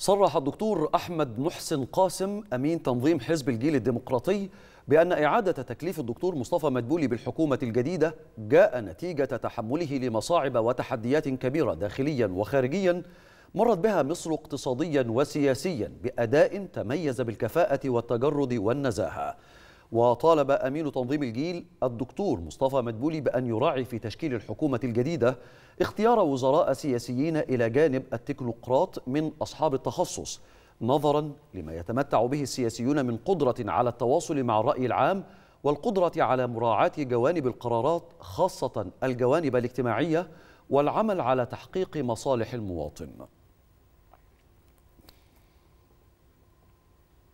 صرح الدكتور أحمد محسن قاسم أمين تنظيم حزب الجيل الديمقراطي بأن إعادة تكليف الدكتور مصطفى مدبولي بالحكومة الجديدة جاء نتيجة تحمله لمصاعب وتحديات كبيرة داخليا وخارجيا مرت بها مصر اقتصاديا وسياسيا بأداء تميز بالكفاءة والتجرد والنزاهة وطالب أمين تنظيم الجيل الدكتور مصطفى مدبولي بأن يراعي في تشكيل الحكومة الجديدة اختيار وزراء سياسيين إلى جانب التكنوقراط من أصحاب التخصص نظرا لما يتمتع به السياسيون من قدرة على التواصل مع الرأي العام والقدرة على مراعاة جوانب القرارات خاصة الجوانب الاجتماعية والعمل على تحقيق مصالح المواطن